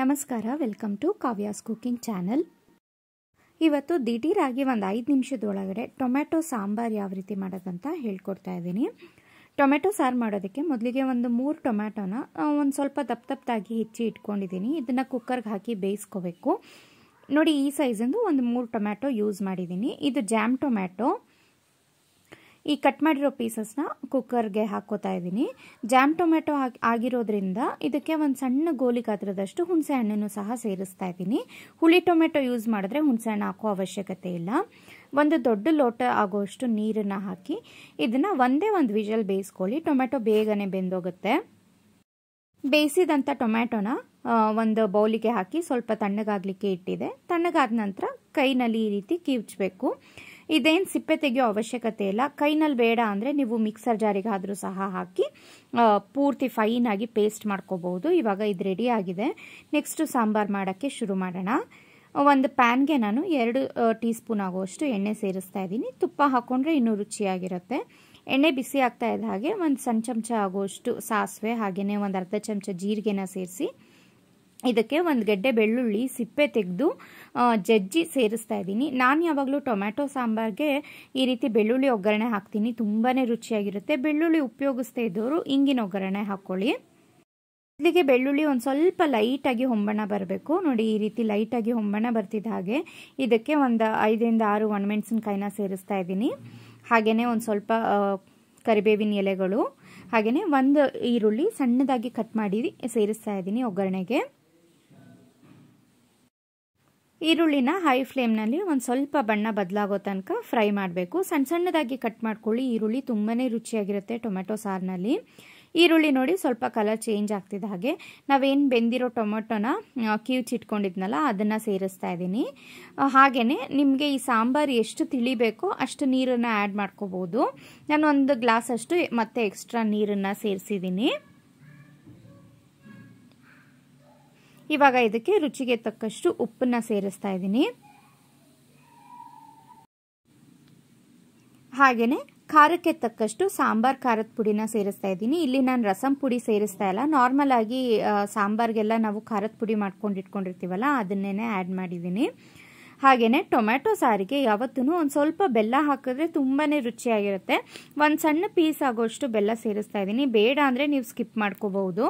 ನಮಸ್ಕಾರ welcome to Kavya's cooking channel ಇವತ್ತು ದಿಢೀರಾಗಿ ಒಂದು ಐದು ನಿಮಿಷದೊಳಗಡೆ ಟೊಮ್ಯಾಟೊ ಸಾಂಬಾರು ಯಾವ ರೀತಿ ಮಾಡೋದಂತ ಹೇಳ್ಕೊಡ್ತಾ ಇದ್ದೀನಿ ಟೊಮೆಟೊ ಸಾರು ಮಾಡೋದಕ್ಕೆ ಮೊದಲಿಗೆ ಒಂದು ಮೂರು ಟೊಮೆಟೊನ ಒಂದು ಸ್ವಲ್ಪ ದಪ್ಪ ದಪ್ಪದಾಗಿ ಹೆಚ್ಚಿ ಇಟ್ಕೊಂಡಿದ್ದೀನಿ ಇದನ್ನು ಕುಕ್ಕರ್ಗೆ ಹಾಕಿ ಬೇಯಿಸ್ಕೋಬೇಕು ನೋಡಿ ಈ ಸೈಜಿಂದು ಒಂದು ಮೂರು ಟೊಮ್ಯಾಟೊ ಯೂಸ್ ಮಾಡಿದ್ದೀನಿ ಇದು ಜ್ಯಾಮ್ ಟೊಮ್ಯಾಟೊ ಈ ಕಟ್ ಮಾಡಿರೋ ಪೀಸಸ್ನ ಕುಕ್ಕರ್ಗೆ ಹಾಕೋತಾ ಇದ್ದೀನಿ ಜಾಮ್ ಟೊಮೆಟೊ ಆಗಿರೋದ್ರಿಂದ ಇದಕ್ಕೆ ಒಂದು ಸಣ್ಣ ಗೋಲಿ ಗಾತ್ರದಷ್ಟು ಹುಣಸೆ ಹಣ್ಣನ್ನು ಸಹ ಸೇರಿಸ್ತಾ ಇದ್ದೀನಿ ಹುಳಿ ಟೊಮೆಟೊ ಯೂಸ್ ಮಾಡಿದ್ರೆ ಹುಣಸೆ ಹಣ್ಣು ಹಾಕೋ ಅವಶ್ಯಕತೆ ಇಲ್ಲ ಒಂದು ದೊಡ್ಡ ಲೋಟ ಆಗುವಷ್ಟು ನೀರನ್ನು ಹಾಕಿ ಇದನ್ನು ಒಂದೇ ಒಂದು ವಿಜಲ್ ಬೇಯಿಸ್ಕೊಳ್ಳಿ ಟೊಮೆಟೊ ಬೇಗನೆ ಬೆಂದೋಗುತ್ತೆ ಬೇಯಿಸಿದಂಥ ಟೊಮೆಟೊನ ಒಂದು ಬೌಲಿಗೆ ಹಾಕಿ ಸ್ವಲ್ಪ ತಣ್ಣಗಾಗಲಿಕ್ಕೆ ಇಟ್ಟಿದೆ ತಣ್ಣಗಾದ ನಂತರ ಕೈನಲ್ಲಿ ಈ ರೀತಿ ಕಿವಚ್ಬೇಕು ಇದೇನು ಸಿಪ್ಪೆ ತೆಗೆಯೋ ಅವಶ್ಯಕತೆ ಇಲ್ಲ ಕೈನಲ್ಲಿ ಬೇಡ ಅಂದರೆ ನೀವು ಮಿಕ್ಸರ್ ಜಾರಿಗಾದರೂ ಸಹ ಹಾಕಿ ಪೂರ್ತಿ ಫೈನಾಗಿ ಪೇಸ್ಟ್ ಮಾಡ್ಕೋಬಹುದು ಇವಾಗ ಇದು ರೆಡಿ ಆಗಿದೆ ನೆಕ್ಸ್ಟು ಸಾಂಬಾರು ಮಾಡೋಕ್ಕೆ ಶುರು ಮಾಡೋಣ ಒಂದು ಪ್ಯಾನ್ಗೆ ನಾನು ಎರಡು ಟೀ ಸ್ಪೂನ್ ಆಗುವಷ್ಟು ಎಣ್ಣೆ ಸೇರಿಸ್ತಾ ಇದ್ದೀನಿ ತುಪ್ಪ ಹಾಕ್ಕೊಂಡ್ರೆ ಇನ್ನೂ ರುಚಿಯಾಗಿರುತ್ತೆ ಎಣ್ಣೆ ಬಿಸಿ ಆಗ್ತಾ ಇದ್ದ ಹಾಗೆ ಒಂದು ಸಣ್ಣ ಚಮಚ ಆಗುವಷ್ಟು ಸಾಸಿವೆ ಹಾಗೆಯೇ ಒಂದು ಅರ್ಧ ಚಮಚ ಜೀರಿಗೆನ ಸೇರಿಸಿ ಇದಕ್ಕೆ ಒಂದು ಗೆಡ್ಡೆ ಬೆಳ್ಳುಳ್ಳಿ ಸಿಪ್ಪೆ ತೆಗೆದು ಜಜ್ಜಿ ಸೇರಿಸ್ತಾ ಇದ್ದೀನಿ ನಾನು ಯಾವಾಗಲೂ ಟೊಮ್ಯಾಟೊ ಸಾಂಬಾರಿಗೆ ಈ ರೀತಿ ಬೆಳ್ಳುಳ್ಳಿ ಒಗ್ಗರಣೆ ಹಾಕ್ತೀನಿ ತುಂಬಾ ರುಚಿಯಾಗಿರುತ್ತೆ ಬೆಳ್ಳುಳ್ಳಿ ಉಪಯೋಗಿಸ್ತಾ ಇದ್ದವರು ಇಂಗಿನ ಒಗ್ಗರಣೆ ಹಾಕ್ಕೊಳ್ಳಿ ಇಲ್ಲಿಗೆ ಬೆಳ್ಳುಳ್ಳಿ ಒಂದು ಸ್ವಲ್ಪ ಲೈಟಾಗಿ ಹೊಂಬಣ ಬರಬೇಕು ನೋಡಿ ಈ ರೀತಿ ಲೈಟಾಗಿ ಹೊಂಬಣ ಬರ್ತಿದ್ದ ಹಾಗೆ ಇದಕ್ಕೆ ಒಂದು ಐದರಿಂದ ಆರು ಒಣಮೆಣಸಿನಕಾಯಿನ ಸೇರಿಸ್ತಾ ಇದ್ದೀನಿ ಹಾಗೆಯೇ ಒಂದು ಸ್ವಲ್ಪ ಕರಿಬೇವಿನ ಎಲೆಗಳು ಹಾಗೆಯೇ ಒಂದು ಈರುಳ್ಳಿ ಸಣ್ಣದಾಗಿ ಕಟ್ ಮಾಡಿ ಸೇರಿಸ್ತಾ ಇದ್ದೀನಿ ಒಗ್ಗರಣೆಗೆ ಈರುಳ್ಳಿನ ಹೈ ಫ್ಲೇಮ್ನಲ್ಲಿ ಒಂದು ಸ್ವಲ್ಪ ಬಣ್ಣ ಬದಲಾಗೋ ತನಕ ಫ್ರೈ ಮಾಡಬೇಕು ಸಣ್ಣ ಸಣ್ಣದಾಗಿ ಕಟ್ ಮಾಡ್ಕೊಳ್ಳಿ ಈರುಳ್ಳಿ ತುಂಬಾ ರುಚಿಯಾಗಿರುತ್ತೆ ಟೊಮೆಟೊ ಸಾರಿನಲ್ಲಿ ಈರುಳ್ಳಿ ನೋಡಿ ಸ್ವಲ್ಪ ಕಲರ್ ಚೇಂಜ್ ಆಗ್ತಿದ್ದ ಹಾಗೆ ನಾವೇನು ಬೆಂದಿರೋ ಟೊಮೆಟೊನ ಚಿಟ್ಕೊಂಡಿದ್ನಲ್ಲ ಅದನ್ನು ಸೇರಿಸ್ತಾ ಇದ್ದೀನಿ ಹಾಗೆಯೇ ನಿಮಗೆ ಈ ಸಾಂಬಾರು ಎಷ್ಟು ತಿಳಿಬೇಕೋ ಅಷ್ಟು ನೀರನ್ನು ಆ್ಯಡ್ ಮಾಡ್ಕೋಬೋದು ನಾನು ಒಂದು ಗ್ಲಾಸಷ್ಟು ಮತ್ತೆ ಎಕ್ಸ್ಟ್ರಾ ನೀರನ್ನು ಸೇರಿಸಿದ್ದೀನಿ ಇವಾಗ ಇದಕ್ಕೆ ರುಚಿಗೆ ತಕ್ಕಷ್ಟು ಉಪ್ಪನ್ನು ಸೇರಿಸ್ತಾ ಇದ್ದೀನಿ ಹಾಗೆಯೇ ಖಾರಕ್ಕೆ ತಕ್ಕಷ್ಟು ಸಾಂಬಾರ್ ಖಾರದ ಪುಡಿನ ಸೇರಿಸ್ತಾ ಇದ್ದೀನಿ ಇಲ್ಲಿ ನಾನು ರಸಂ ಪುಡಿ ಸೇರಿಸ್ತಾ ಇಲ್ಲ ನಾರ್ಮಲ್ ಆಗಿ ಸಾಂಬಾರ್ಗೆಲ್ಲ ನಾವು ಖಾರದ ಪುಡಿ ಮಾಡ್ಕೊಂಡು ಇಟ್ಕೊಂಡಿರ್ತೀವಲ್ಲ ಅದನ್ನೇ ಆ್ಯಡ್ ಮಾಡಿದ್ದೀನಿ ಹಾಗೆಯೇ ಟೊಮ್ಯಾಟೊ ಸಾರಿಗೆ ಯಾವತ್ತೂ ಒಂದು ಸ್ವಲ್ಪ ಬೆಲ್ಲ ಹಾಕಿದ್ರೆ ತುಂಬಾ ರುಚಿಯಾಗಿರುತ್ತೆ ಒಂದು ಸಣ್ಣ ಪೀಸ್ ಆಗೋಷ್ಟು ಬೆಲ್ಲ ಸೇರಿಸ್ತಾ ಇದ್ದೀನಿ ಬೇಡ ಅಂದರೆ ನೀವು ಸ್ಕಿಪ್ ಮಾಡ್ಕೋಬಹುದು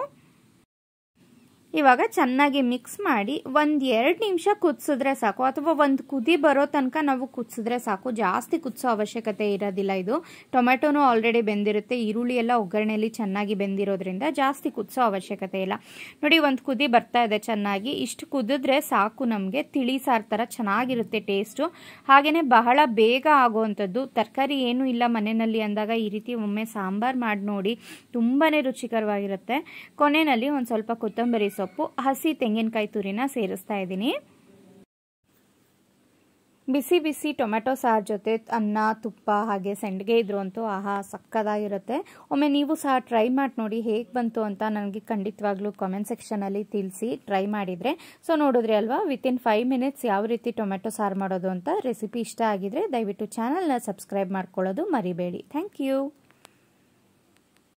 ಇವಾಗ ಚೆನ್ನಾಗಿ ಮಿಕ್ಸ್ ಮಾಡಿ ಒಂದು ಎರಡು ನಿಮಿಷ ಕುದಿಸಿದ್ರೆ ಸಾಕು ಅಥವಾ ಒಂದು ಕುದಿ ಬರೋ ತನಕ ನಾವು ಕುದಿಸಿದ್ರೆ ಸಾಕು ಜಾಸ್ತಿ ಕುದಿಸೋ ಅವಶ್ಯಕತೆ ಇರೋದಿಲ್ಲ ಇದು ಟೊಮೆಟೊನೂ ಆಲ್ರೆಡಿ ಬೆಂದಿರುತ್ತೆ ಈರುಳ್ಳಿ ಎಲ್ಲ ಒಗ್ಗರಣೆಯಲ್ಲಿ ಚೆನ್ನಾಗಿ ಬೆಂದಿರೋದ್ರಿಂದ ಜಾಸ್ತಿ ಕುದಿಸೋ ಅವಶ್ಯಕತೆ ಇಲ್ಲ ನೋಡಿ ಒಂದು ಕುದಿ ಬರ್ತಾ ಇದೆ ಚೆನ್ನಾಗಿ ಇಷ್ಟು ಕುದಿದ್ರೆ ಸಾಕು ನಮಗೆ ತಿಳಿ ಸಾರು ಥರ ಚೆನ್ನಾಗಿರುತ್ತೆ ಟೇಸ್ಟು ಹಾಗೆಯೇ ಬಹಳ ಬೇಗ ಆಗೋವಂಥದ್ದು ತರಕಾರಿ ಏನೂ ಇಲ್ಲ ಮನೆಯಲ್ಲಿ ಅಂದಾಗ ಈ ರೀತಿ ಒಮ್ಮೆ ಸಾಂಬಾರು ಮಾಡಿ ನೋಡಿ ತುಂಬಾ ರುಚಿಕರವಾಗಿರುತ್ತೆ ಕೊನೆಯಲ್ಲಿ ಒಂದು ಸ್ವಲ್ಪ ಕೊತ್ತಂಬರಿ ಸೊಪ್ಪು ಹಸಿ ತೆಂಗಿನಕಾಯಿ ತುರಿನ ಸೇರಿಸ್ತಾ ಇದ್ದೀನಿ ಬಿಸಿ ಬಿಸಿ ಟೊಮೆಟೊ ಸಾರು ಜೊತೆ ಅನ್ನ ತುಪ್ಪ ಹಾಗೆ ಸೆಂಡ್ಗೆ ಇದ್ರು ಅಂತೂ ಆಹಾ ಸಕ್ಕದಾಗಿರುತ್ತೆ ಒಮ್ಮೆ ನೀವು ಸಹ ಟ್ರೈ ಮಾಡಿ ನೋಡಿ ಹೇಗೆ ಬಂತು ಅಂತ ನನಗೆ ಖಂಡಿತವಾಗ್ಲೂ ಕಾಮೆಂಟ್ ಸೆಕ್ಷನಲ್ಲಿ ತಿಳಿಸಿ ಟ್ರೈ ಮಾಡಿದರೆ ಸೊ ನೋಡಿದ್ರೆ ಅಲ್ವಾ ವಿತಿನ್ ಫೈವ್ ಮಿನಿಟ್ಸ್ ಯಾವ ರೀತಿ ಟೊಮೆಟೊ ಸಾರು ಮಾಡೋದು ಅಂತ ರೆಸಿಪಿ ಇಷ್ಟ ಆಗಿದ್ರೆ ದಯವಿಟ್ಟು ಚಾನಲ್ನ ಸಬ್ಸ್ಕ್ರೈಬ್ ಮಾಡ್ಕೊಳ್ಳೋದು ಮರಿಬೇಡಿ ಥ್ಯಾಂಕ್ ಯು